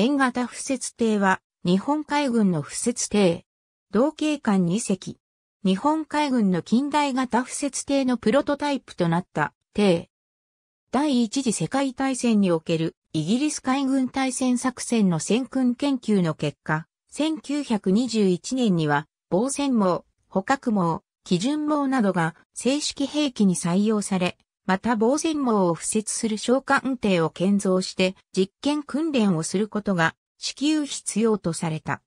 円型不設艇は、日本海軍の不設艇。同型艦2隻。日本海軍の近代型不設艇のプロトタイプとなった艇。第一次世界大戦におけるイギリス海軍対戦作戦の戦訓研究の結果、1921年には防戦網、捕獲網、基準網などが正式兵器に採用され、また防戦網を敷設する小運艇を建造して実験訓練をすることが至急必要とされた。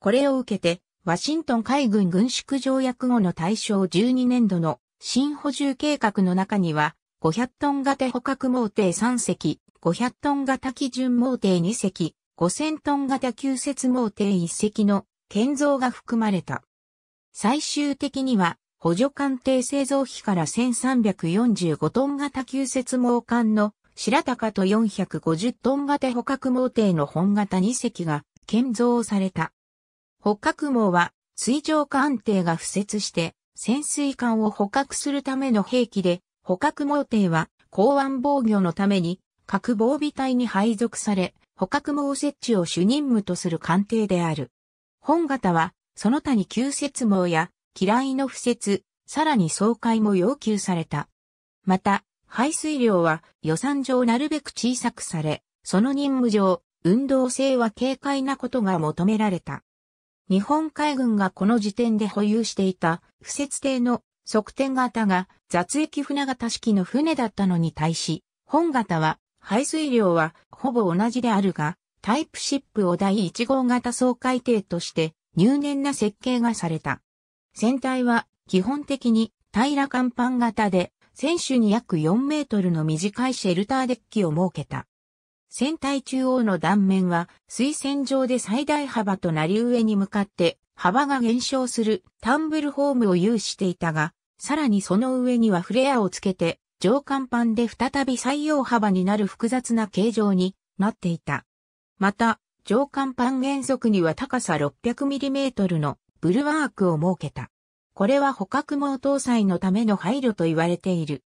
これを受けて、ワシントン海軍軍縮条約後の大正12年度の新補充計画の中には、500トン型捕獲網艇3隻、500トン型基準網艇2隻、5000トン型旧接網艇1隻の建造が含まれた。最終的には補助艦艇製造費から1345トン型旧設網艦の白高と450トン型捕獲網艇の本型2隻が建造された。捕獲網は水上艦艇が付設して潜水艦を捕獲するための兵器で捕獲網艇は港湾防御のために核防備隊に配属され捕獲網設置を主任務とする艦艇である。本型はその他に旧設網や嫌いの敷設、さらに総会も要求された。また、排水量は予算上なるべく小さくされ、その任務上、運動性は軽快なことが求められた。日本海軍がこの時点で保有していた、不設艇の側転型が雑液船型式の船だったのに対し、本型は排水量はほぼ同じであるが、タイプシップを第1号型総海艇として入念な設計がされた。船体は基本的に平ら甲板型で、船首に約4メートルの短いシェルターデッキを設けた。船体中央の断面は水線上で最大幅となり上に向かって幅が減少するタンブルホームを有していたが、さらにその上にはフレアをつけて上甲板で再び採用幅になる複雑な形状になっていた。また、上甲板原則には高さ6 0 0トルのブルワークを設けた。これは捕獲網搭載のための配慮と言われている。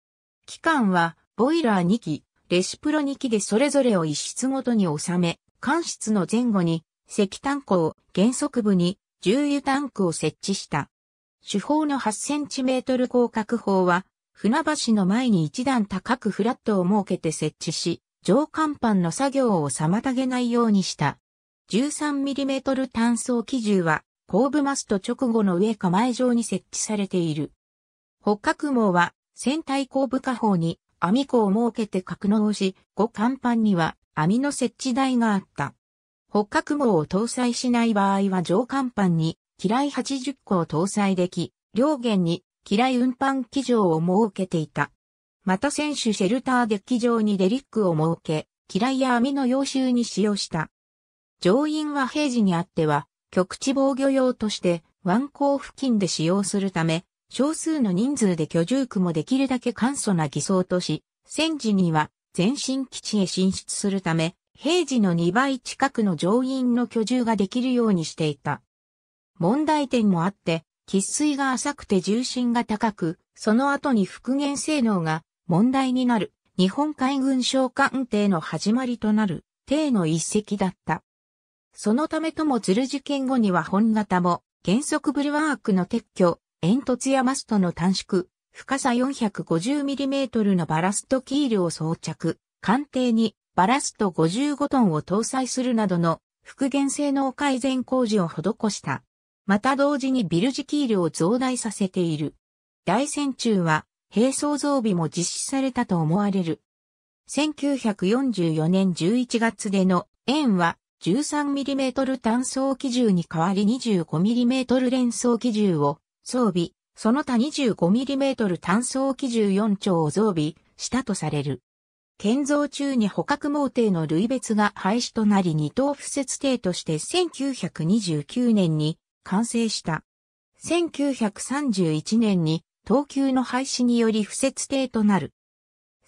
機関は、ボイラー2機、レシプロ2機でそれぞれを一室ごとに収め、間室の前後に石炭庫を原則部に重油タンクを設置した。主砲の8センチメートル広角砲は、船橋の前に一段高くフラットを設けて設置し、上甲板の作業を妨げないようにした。13mm 単装機銃は後部マスト直後の上構え上に設置されている。北角網は、船体後部下方に網庫を設けて格納し、後甲板には網の設置台があった。北角網を搭載しない場合は上甲板に機雷80個を搭載でき、両舷に機雷運搬機場を設けていた。また選手シェルターデッキ上にデリックを設け、機雷や網の要襲に使用した。乗員は平時にあっては、局地防御用として湾口付近で使用するため、少数の人数で居住区もできるだけ簡素な偽装とし、戦時には前進基地へ進出するため、平時の2倍近くの乗員の居住ができるようにしていた。問題点もあって、喫水が浅くて重心が高く、その後に復元性能が問題になる日本海軍省艦艇の始まりとなる艇の一隻だった。そのためともズル事件後には本型も、原則ブルワークの撤去、煙突やマストの短縮、深さ 450mm のバラストキールを装着、艦艇にバラスト55トンを搭載するなどの復元性能改善工事を施した。また同時にビルジキールを増大させている。大戦中は並走増備も実施されたと思われる。1944年11月での円は 13mm 単装機銃に代わり 25mm 連装機銃を装備、その他 25mm 単装機銃4丁を装備したとされる。建造中に捕獲盲艇の類別が廃止となり二等不設艇として1929年に完成した。1931年に等級の廃止により不設艇となる。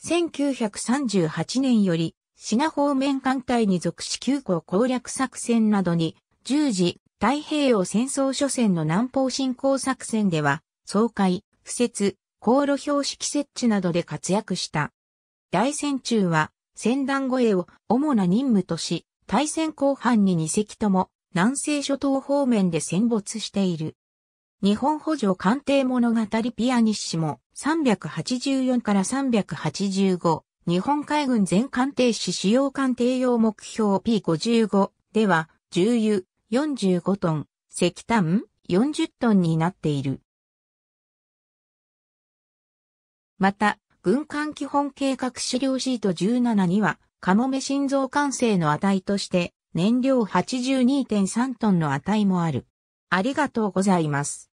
1938年より滋賀方面艦隊に属し急行攻略作戦などに、十時、太平洋戦争初戦の南方侵攻作戦では、総会、布設、航路標識設置などで活躍した。大戦中は、戦団護衛を主な任務とし、大戦後半に2隻とも、南西諸島方面で戦没している。日本補助艦艇物語ピアニッシモ384から385、日本海軍全艦艇止使用艦艇用目標 P55 では、重油45トン、石炭40トンになっている。また、軍艦基本計画資料シート17には、カモメ心臓艦成の値として、燃料82.3トンの値もある。ありがとうございます。